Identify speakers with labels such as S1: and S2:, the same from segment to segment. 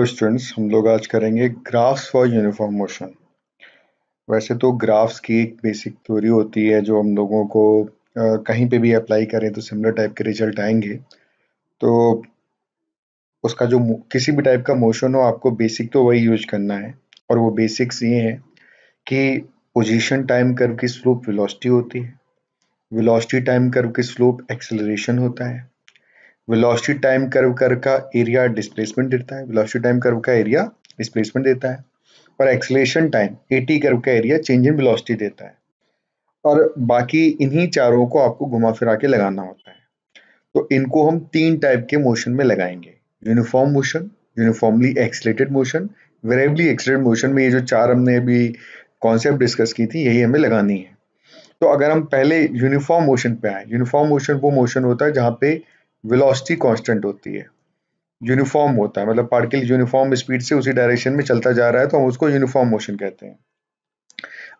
S1: students हम लोग आज करेंगे ग्राफ्स फॉर यूनिफॉर्म मोशन वैसे तो ग्राफ्स की एक बेसिक थ्योरी होती है जो हम लोगों को आ, कहीं पे भी अप्लाई करें तो सिमिलर टाइप के रिजल्ट आएंगे तो उसका जो किसी भी टाइप का मोशन हो आपको बेसिक तो वही यूज करना है और वो बेसिक्स ये हैं कि पोजीशन टाइम कर्व की स्लोप वेलोसिटी होती है वेलोसिटी टाइम कर्व की स्लोप एक्सेलरेशन होता है वेलोसिटी टाइम कर्व कर का एरिया डिस्प्लेसमेंट देता है वेलोसिटी टाइम कर्व का एरिया डिस्प्लेसमेंट देता है और एक्सलेशन टाइम एटी कर्व का एरिया चेंज इन वेलोसिटी देता है और बाकी इन्हीं चारों को आपको घुमा फिरा के लगाना होता है तो इनको हम तीन टाइप के मोशन में लगाएंगे uniform motion uniformly accelerated motion variably accelerated motion में ये जो चार हमने अभी कॉन्सेप्ट डिस्कस की थी यही हमें लगानी है तो अगर हम पहले यूनिफॉर्म मोशन पे आए यूनिफॉर्म मोशन वो मोशन होता है जहाँ पे वेलोसिटी कांस्टेंट होती है यूनिफॉर्म होता है मतलब पार्टिकल यूनिफॉर्म स्पीड से उसी डायरेक्शन में चलता जा रहा है तो हम उसको यूनिफॉर्म मोशन कहते हैं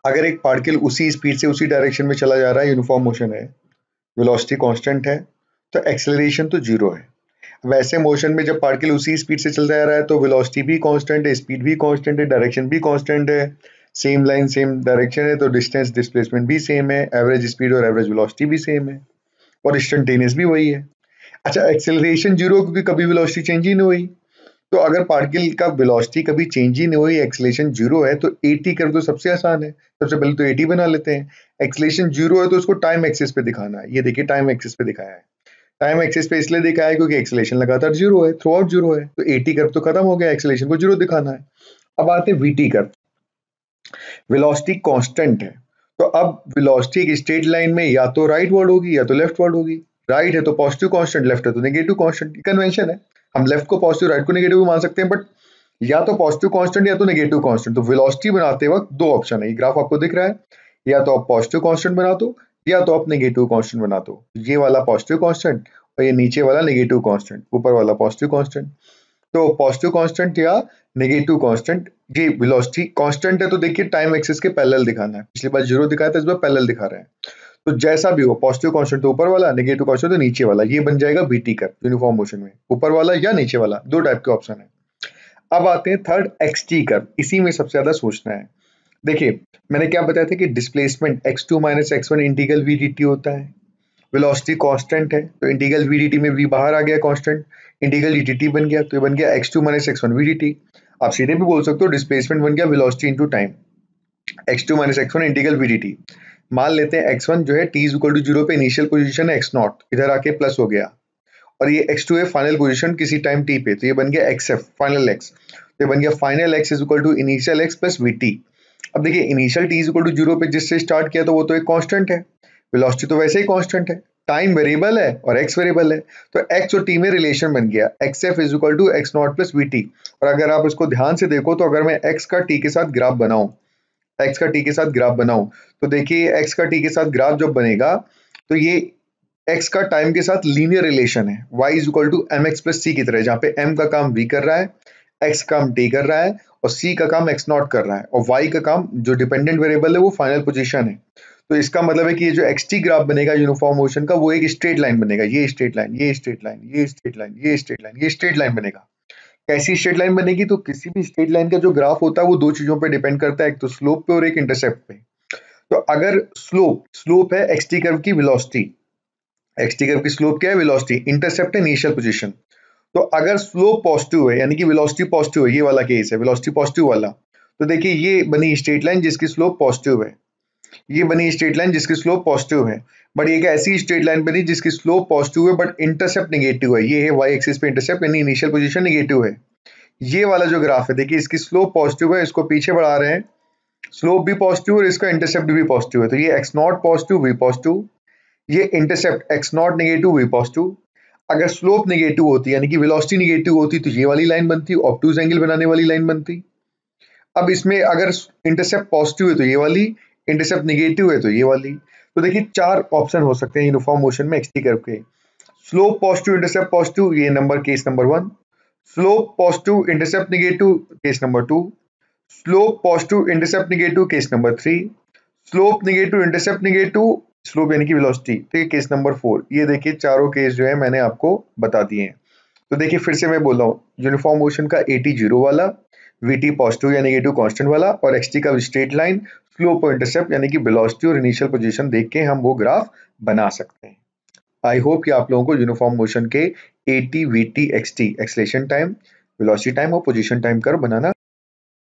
S1: अगर एक पार्टिकल उसी स्पीड से उसी डायरेक्शन में चला जा रहा है यूनिफॉर्म मोशन है वेलोसिटी कांस्टेंट है तो एक्सेलरेशन तो जीरो है वैसे मोशन में जब पार्टिकल उसी स्पीड से चलता जा रहा है तो वेलोसिटी भी कांस्टेंट है स्पीड भी कांस्टेंट है डायरेक्शन भी कांस्टेंट है सेम लाइन सेम डायरेक्शन है तो डिस्टेंस डिस्प्लेसमेंट भी सेम है एवरेज स्पीड और एवरेज वेलोसिटी भी सेम है और इंस्टेंटेनियस भी वही है अच्छा एक्सेलरेशन जीरो क्योंकि कभी वेलोसिटी चेंज ही नहीं हुई तो अगर पार्टिकल का वेलोसिटी कभी चेंज ही नहीं हुई एक्सेलरेशन जीरो है तो 80 कर दो सबसे आसान है सबसे पहले तो एटी बना लेते हैं एक्सेलरेशन जीरो है तो उसको टाइम एक्सिस पे दिखाना है ये देखिए टाइम एक्सिस पे दिखाया है टाइम एक्सिस पे इसलिए दिखाया है क्योंकि एक्सलेशन लगातार जीरो है थ्रू आउट जीरो है तो एटी कर्व तो खत्म हो गया एक्सलेशन को जीरो दिखाना है अब आते हैं वीटी कर वेलोसिटी कांस्टेंट है तो अब वेलोसिटी एक स्ट्रेट लाइन में या तो राइट वर्ड होगी या तो लेफ्ट वर्ड होगी राइट right है तो पॉजिटिव कॉन्स्टेंट लेफ्ट है तो नेगेटिव कॉन्स्टेंट कन्वेंशन है हम लेफ्ट को पॉजिटिव राइट को नेगेटिव भी मान सकते हैं बट या तो पॉजिटिव कॉन्स्टेंट या तो नेगेटिव कॉन्स्टेंट तो वेलोसिटी बनाते वक्त दो ऑप्शन है ये ग्राफ आपको दिख रहा है या तो आप पॉजिटिव कॉन्स्टेंट बना दो या तो आप नेगेटिव कॉन्स्टेंट बना दो ये वाला पॉजिटिव कॉन्स्टेंट और ये नीचे वाला नेगेटिव कॉन्स्टेंट ऊपर वाला पॉजिटिव कॉन्स्टेंट तो पॉजिटिव कॉन्स्टेंट या नेगेटिव कॉन्स्टेंट ये वेलोसिटी कॉन्स्टेंट है तो देखिए टाइम एक्सिस के पैरेलल दिखाना है पिछली बार जीरो दिखाया था इस बार पैरेलल दिखा रहे हैं तो जैसा भी हो पॉजिटिव कॉन्स्टेंट तो ऊपर वाला नेगेटिव कॉन्स्टेंट तो नीचे वाला ये बन जाएगा बी टी कर यूनिफॉर्म मोशन में ऊपर वाला या नीचे वाला दो टाइप के ऑप्शन है अब आते हैं थर्ड एक्स टी कर इसी में सबसे ज्यादा सोचना है देखिए मैंने क्या बताया था कि displacement x two minus x one integral v d t होता है वेलोसिटी कांस्टेंट है तो इंटीगल वी डी टी में वी बाहर आ गया constant integral d t t बन गया तो ये बन गया x two minus x one v d t आप सीधे भी बोल सकते हो डिस्प्लेसमेंट बन गया velocity into time x two minus x one integral v d t मान लेते हैं एक्स वन जो है t is equal to zero पे इनिशियल पोजीशन है एक्स नॉट इधर आके प्लस हो गया और ये एक्स टू है फाइनल पोजीशन किसी टाइम टी पे तो ये बन गया एक्स एफ फाइनल एक्स तो ये बन गया final x is equal to initial x plus v t अब देखिए initial t is equal to zero पे जिससे स्टार्ट किया तो वो तो एक कॉन्स्टेंट है वेलोसिटी तो वैसे ही कॉन्स्टेंट है टाइम वेरिएबल है और एक्स वेरिएबल है तो एक्स और टी में रिलेशन बन गया x f is equal to x naught plus v t और अगर आप इसको ध्यान से देखो तो अगर मैं एक्स का टी के साथ ग्राफ बनाऊं एक्स का टी के साथ ग्राफ बनाऊं तो देखिए एक्स का टी के साथ ग्राफ जब बनेगा तो ये एक्स का टाइम के साथ लीनियर रिलेशन है y is equal to m x plus c की तरह जहां पे एम का काम वी कर रहा है एक्स का काम टी कर रहा है और सी का काम एक्स नॉट कर रहा है और वाई का काम जो डिपेंडेंट वेरिएबल है वो फाइनल पोजिशन है तो इसका मतलब है कि ये जो एक्स टी ग्राफ बनेगा यूनिफॉर्म मोशन का वो एक स्ट्रेट लाइन बनेगा ये लाइन ये स्ट्रेट लाइन ये स्ट्रेट लाइन ये स्ट्रेट लाइन ये स्ट्रेट लाइन ये स्ट्रेट लाइन बनेगा कैसी स्ट्रेट लाइन बनेगी तो किसी भी स्ट्रेट लाइन का जो ग्राफ होता है वो दो चीजों पर डिपेंड करता है एक तो स्लोप पे और एक इंटरसेप्ट पे तो अगर स्लोप स्लोप है एक्सटी कर्व की विलोसिटी एक्सटी कर्व की स्लोप क्या है विलोसिटी इंटरसेप्ट है इनिशियल पोजिशन तो अगर स्लोप पॉजिटिव है यानी कि विलोसिटी पॉजिटिव है ये वाला केस है विलोसिटी पॉजिटिव वाला तो देखिए ये बनी स्ट्रेट लाइन जिसकी स्लोप पॉजिटिव है ये बनी स्ट्रेट लाइन जिसकी स्लोप पॉजिटिव है बट एक ऐसी स्ट्रेट लाइन बनी जिसकी स्लोप पॉजिटिव है बट इंटरसेप्ट निगेटिव है ये है वाई एक्सिस पे इंटरसेप्ट यानी इनिशियल पोजिशन निगेटिव है ये वाला जो ग्राफ है देखिए इसकी स्लोप पॉजिटिव है इसको पीछे बढ़ा रहे हैं स्लोप भी पॉजिटिव और इसका इंटरसेप्ट भी पॉजिटिव है तो ये x naught positive v positive ये intercept x naught negative v positive अगर स्लोप निगेटिव होती यानी कि वेलोसिटी निगेटिव होती तो ये वाली लाइन बनती ऑप्टूज एंगल बनाने वाली लाइन बनती अब इसमें अगर इंटरसेप्ट पॉजिटिव है तो ये वाली इंटरसेप्ट निगेटिव है तो ये वाली तो देखिए चार ऑप्शन हो सकते हैं यूनिफॉर्म मोशन में एक्सटी कर्व के स्लो पॉजिटिव इंटरसेप्ट पॉजिटिव ये number case number one slope positive intercept negative case number two slope positive intercept negative case number three slope negative intercept negative slope यानी कि velocity तो ये case number four ये देखिए चारों case जो है मैंने आपको बता दिए हैं तो देखिए फिर से मैं बोल रहा हूँ यूनिफॉर्म मोशन का एटी जीरो वाला वी टी पॉजिटिव या निगेटिव कांस्टेंट वाला और एक्सटी का स्ट्रेट लाइन स्लोप और इंटरसेप्ट यानी कि वेलोसिटी और इनिशियल पोजीशन देख के हम वो ग्राफ बना सकते हैं आई होप कि आप लोगों को यूनिफॉर्म मोशन के a t v t x t acceleration time velocity time और पोजीशन टाइम कर बनाना